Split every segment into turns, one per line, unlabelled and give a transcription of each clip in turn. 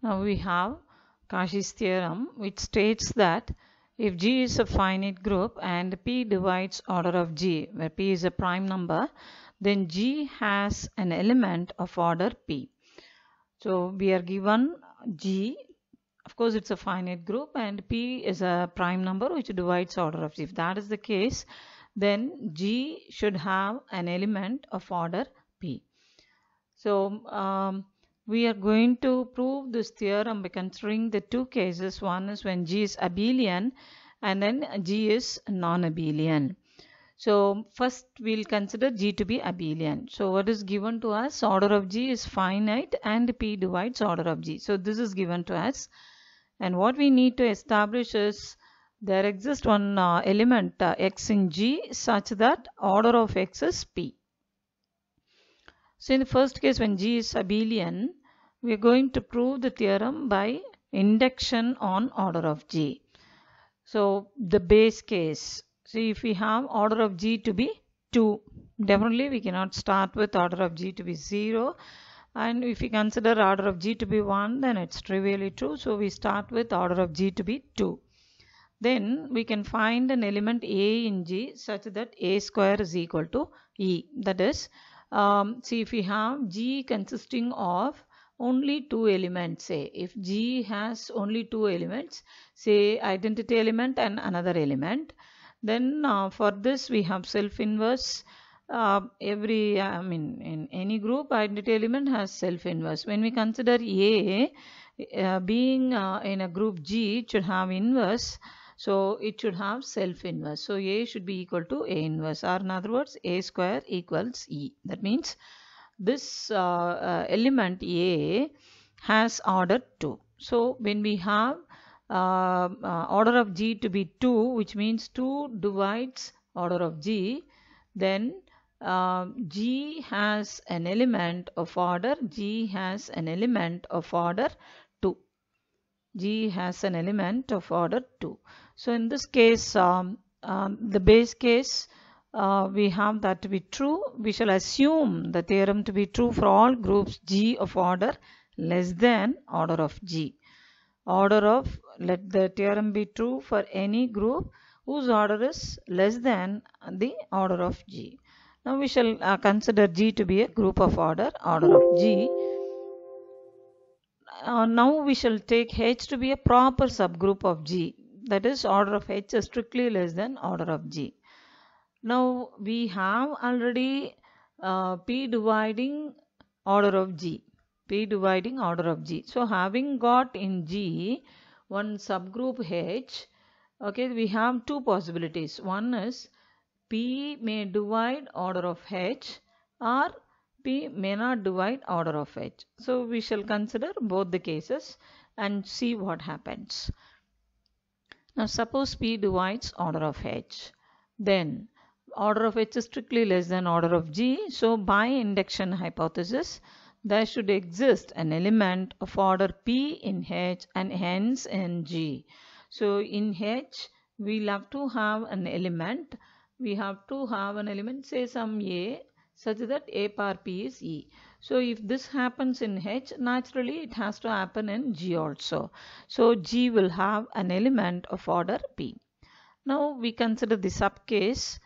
Now we have Cauchy's theorem which states that if G is a finite group and P divides order of G where P is a prime number then G has an element of order P. So we are given G of course it's a finite group and P is a prime number which divides order of G. If that is the case then G should have an element of order P. So um, we are going to prove this theorem by considering the two cases. One is when G is abelian and then G is non-abelian. So first we'll consider G to be abelian. So what is given to us? Order of G is finite and P divides order of G. So this is given to us. And what we need to establish is there exists one uh, element uh, x in G such that order of x is P. So in the first case when G is abelian, we are going to prove the theorem by induction on order of g. So the base case, see if we have order of g to be 2, definitely we cannot start with order of g to be 0 and if we consider order of g to be 1 then it's trivially true. So we start with order of g to be 2. Then we can find an element a in g such that a square is equal to e. That is, um, see if we have g consisting of only two elements say if G has only two elements say identity element and another element then uh, for this we have self inverse uh, every I mean in any group identity element has self inverse when we consider A uh, being uh, in a group G it should have inverse so it should have self inverse so A should be equal to A inverse or in other words A square equals E that means this uh, uh, element A has order 2. So when we have uh, uh, order of g to be 2 which means 2 divides order of g then uh, g has an element of order g has an element of order 2 g has an element of order 2 so in this case um, um, the base case uh, we have that to be true we shall assume the theorem to be true for all groups g of order less than order of g order of let the theorem be true for any group whose order is less than the order of g now we shall uh, consider g to be a group of order order of g uh, now we shall take h to be a proper subgroup of g that is order of h is strictly less than order of g now we have already uh, P dividing order of G. P dividing order of G. So having got in G one subgroup H, okay, we have two possibilities. One is P may divide order of H or P may not divide order of H. So we shall consider both the cases and see what happens. Now suppose P divides order of H. Then order of h is strictly less than order of g. So by induction hypothesis, there should exist an element of order p in h and hence in g. So in h, we have to have an element. We have to have an element, say some a, such that a power p is e. So if this happens in H, naturally it has to happen in G also. So G will have an element of order P. Now we consider the subcase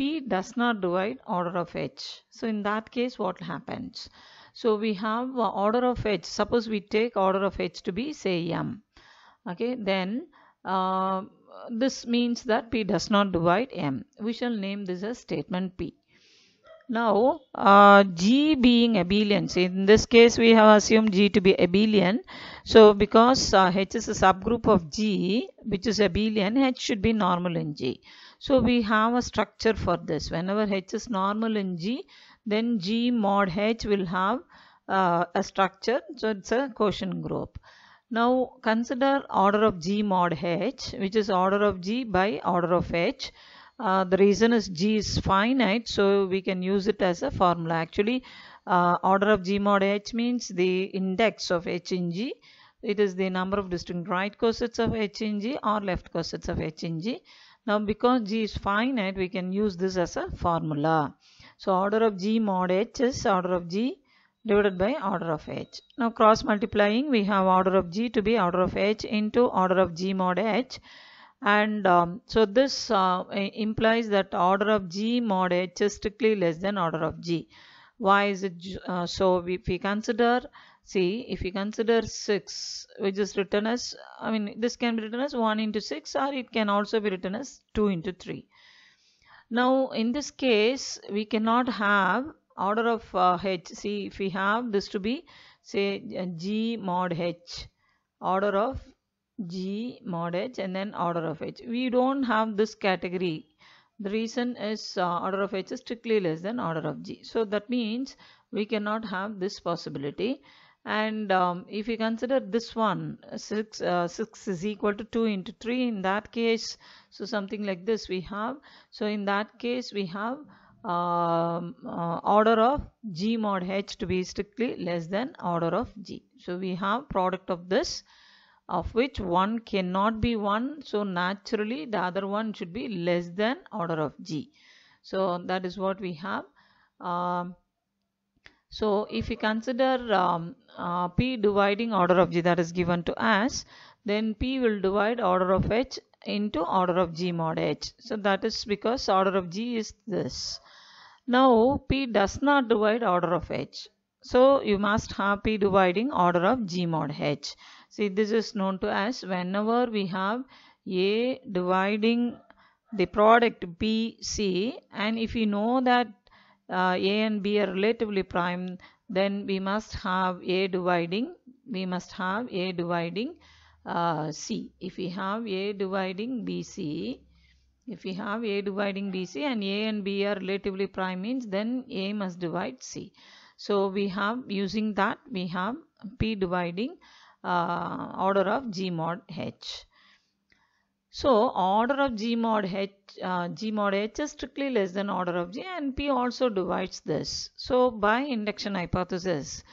P does not divide order of H. So in that case what happens? So we have uh, order of H. Suppose we take order of H to be say M. Okay then uh, this means that P does not divide M. We shall name this as statement P. Now, uh, G being abelian, in this case we have assumed G to be abelian. So, because uh, H is a subgroup of G which is abelian, H should be normal in G. So we have a structure for this. Whenever H is normal in G, then G mod H will have uh, a structure. So it's a quotient group. Now consider order of G mod H, which is order of G by order of H. Uh, the reason is G is finite, so we can use it as a formula. Actually, uh, order of G mod H means the index of H in G it is the number of distinct right cosets of H in G or left cosets of H in G. Now because G is finite we can use this as a formula. So order of G mod H is order of G divided by order of H. Now cross multiplying we have order of G to be order of H into order of G mod H and um, so this uh, implies that order of G mod H is strictly less than order of G. Why is it uh, so? If we consider See, if you consider 6, which is written as, I mean, this can be written as 1 into 6 or it can also be written as 2 into 3. Now, in this case, we cannot have order of uh, h. See, if we have this to be, say, uh, g mod h, order of g mod h and then order of h. We don't have this category. The reason is uh, order of h is strictly less than order of g. So, that means we cannot have this possibility and um, if you consider this one 6 uh, 6 is equal to 2 into 3 in that case so something like this we have so in that case we have um, uh, order of g mod h to be strictly less than order of g so we have product of this of which one cannot be 1 so naturally the other one should be less than order of g so that is what we have um, so if we consider um, uh, P dividing order of G that is given to us, then P will divide order of H into order of G mod H. So that is because order of G is this. Now P does not divide order of H. So you must have P dividing order of G mod H. See this is known to us whenever we have A dividing the product BC and if you know that uh, a and b are relatively prime then we must have a dividing we must have a dividing uh, c if we have a dividing bc if we have a dividing bc and a and b are relatively prime means then a must divide c so we have using that we have p dividing uh, order of g mod h so order of G mod H, uh, G mod H is strictly less than order of G and P also divides this. So by induction hypothesis,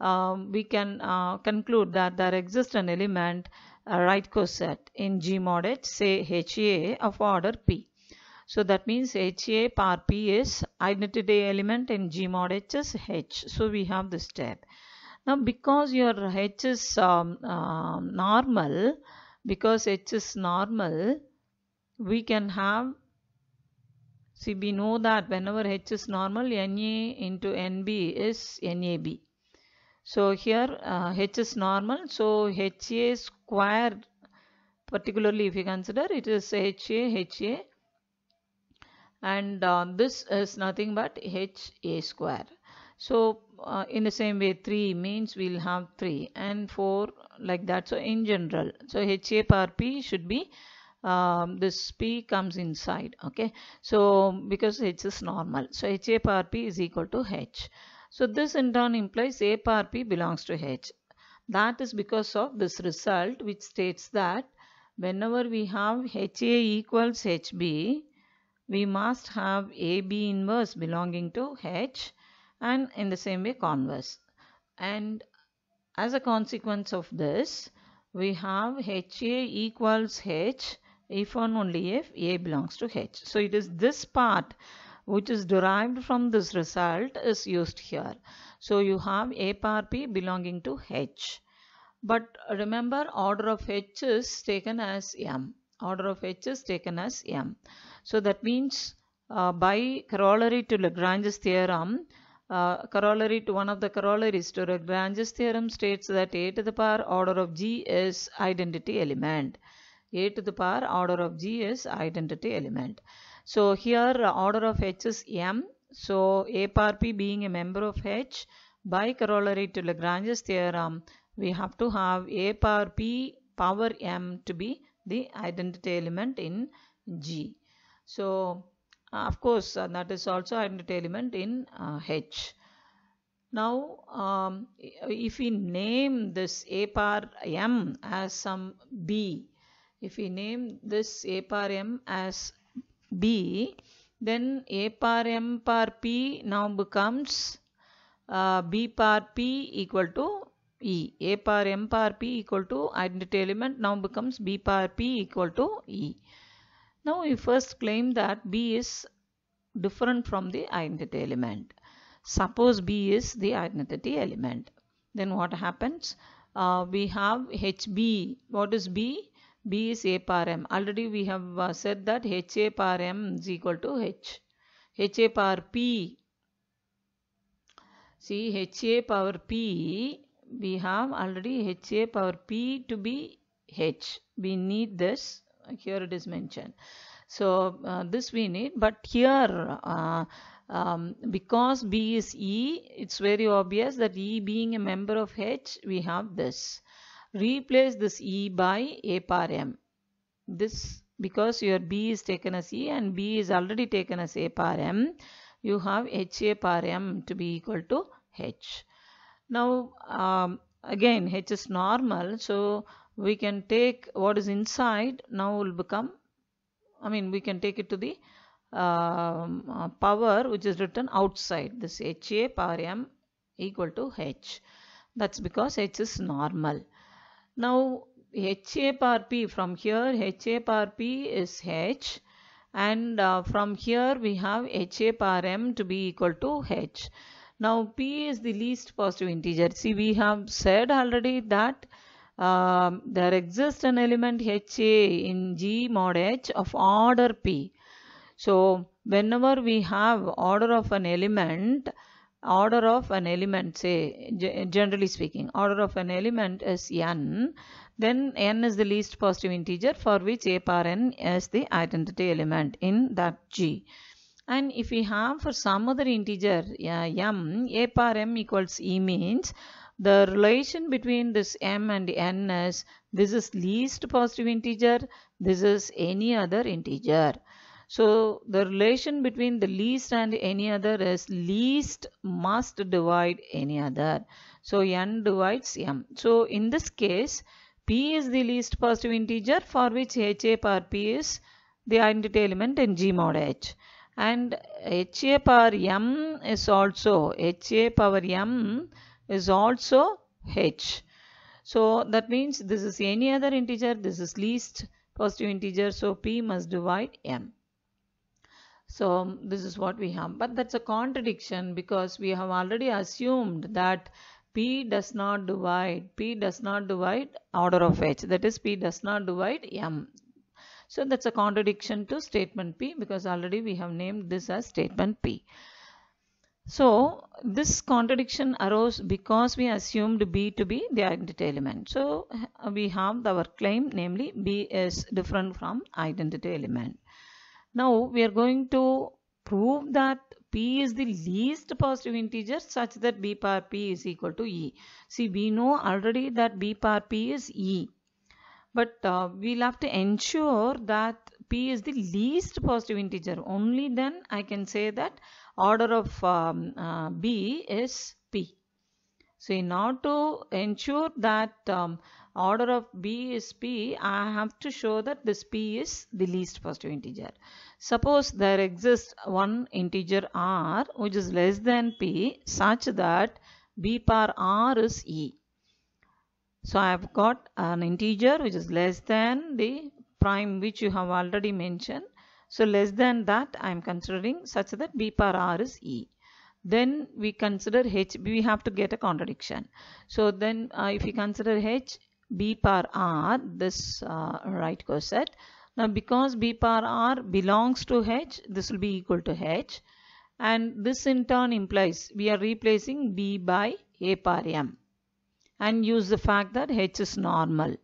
um, we can uh, conclude that there exists an element a right coset in G mod H, say HA of order P. So that means HA power P is identity element in G mod H is H. So we have this step. Now because your H is um, uh, normal, because H is normal we can have see we know that whenever H is normal Na into NB is NAB so here uh, H is normal so HA square particularly if you consider it is HA HA and uh, this is nothing but HA square so uh, in the same way 3 means we'll have 3 and 4 like that so in general so HAPRP should be um, this P comes inside okay so because H is normal so HAPRP is equal to H so this in turn implies APRP belongs to H that is because of this result which states that whenever we have HA equals HB we must have AB inverse belonging to H and in the same way converse and as a consequence of this we have HA equals H if and only if A belongs to H. So it is this part which is derived from this result is used here. So you have A power P belonging to H. But remember order of H is taken as M. Order of H is taken as M. So that means uh, by corollary to Lagrange's theorem, uh, corollary to one of the corollaries to Lagrange's theorem states that a to the power order of g is identity element. a to the power order of g is identity element. So here uh, order of h is m. So a power p being a member of h by corollary to Lagrange's theorem we have to have a power p power m to be the identity element in g. So uh, of course uh, that is also identity element in uh, H. Now, um, if we name this A par M as some B, if we name this A par M as B, then A par M par P now becomes uh, B par P equal to E. A par M par P equal to identity element now becomes B par P equal to E. Now we first claim that B is different from the identity element. Suppose B is the identity element. Then what happens? Uh, we have HB. What is B? B is A power M. Already we have uh, said that HA power M is equal to H. H a power P. See HA power P we have already HA power P to be H. We need this here it is mentioned so uh, this we need but here uh, um, because B is E it's very obvious that E being a member of H we have this replace this E by A par M this because your B is taken as E and B is already taken as A par M you have HA par M to be equal to H now um, again H is normal so we can take what is inside now will become I mean we can take it to the um, uh, power which is written outside this HA power M equal to H that's because H is normal now HA power P from here HA power P is H and uh, from here we have HA power M to be equal to H now P is the least positive integer see we have said already that um, there exists an element HA in G mod H of order P. So whenever we have order of an element, order of an element say generally speaking order of an element is n then n is the least positive integer for which a power n is the identity element in that g and if we have for some other integer uh, m a power m equals e means the relation between this m and n is this is least positive integer, this is any other integer. So the relation between the least and any other is least must divide any other. So n divides m. So in this case, p is the least positive integer for which ha power p is the identity element in G mod H. And HA power M is also HA power M is also h. So that means this is any other integer, this is least positive integer, so p must divide m. So this is what we have. But that's a contradiction because we have already assumed that P does not divide, P does not divide order of H. That is P does not divide M. So that's a contradiction to statement P because already we have named this as statement P. So this contradiction arose because we assumed B to be the identity element. So we have our claim namely B is different from identity element. Now we are going to prove that P is the least positive integer such that B power P is equal to E. See we know already that B power P is E. But uh, we'll have to ensure that P is the least positive integer. Only then I can say that order of um, uh, B is P. So in order to ensure that um, order of B is P, I have to show that this P is the least positive integer. Suppose there exists one integer R which is less than P such that B power R is E. So I have got an integer which is less than the prime which you have already mentioned so less than that I am considering such that B power R is E. Then we consider H, we have to get a contradiction. So then uh, if we consider H, B power R, this uh, right coset. Now because B power R belongs to H, this will be equal to H. And this in turn implies we are replacing B by A power M. And use the fact that H is normal.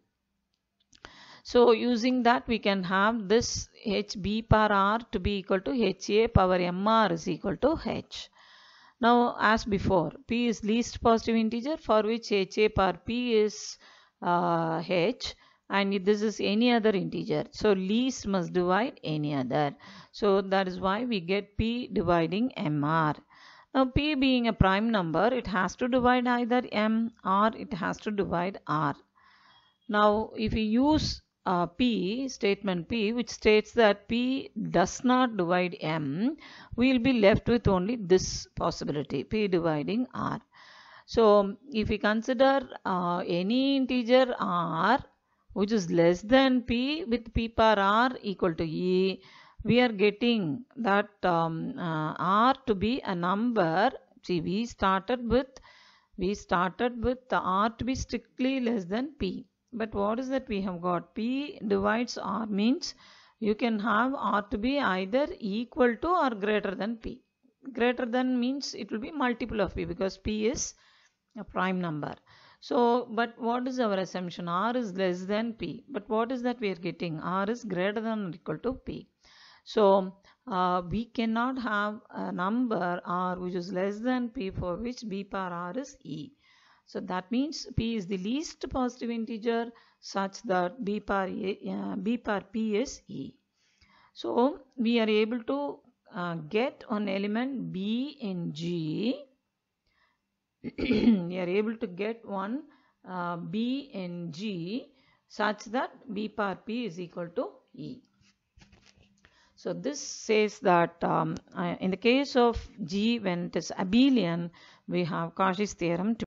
So using that we can have this HB power R to be equal to HA power MR is equal to H. Now as before P is least positive integer for which HA power P is uh, H and this is any other integer. So least must divide any other. So that is why we get P dividing MR. Now P being a prime number, it has to divide either M or it has to divide R. Now if we use uh, P statement P which states that P does not divide M we will be left with only this possibility P dividing R so if we consider uh, any integer R which is less than P with P power R equal to E we are getting that um, uh, R to be a number see we started with we started with R to be strictly less than P but what is that we have got? P divides R means you can have R to be either equal to or greater than P. Greater than means it will be multiple of P because P is a prime number. So, but what is our assumption? R is less than P. But what is that we are getting? R is greater than or equal to P. So, uh, we cannot have a number R which is less than P for which B power R is E. So that means p is the least positive integer such that b par, a, uh, b par p is e. So we are able to uh, get on element b in g. we are able to get one uh, b in g such that b par p is equal to e. So this says that um, uh, in the case of G when it is abelian, we have Cauchy's theorem to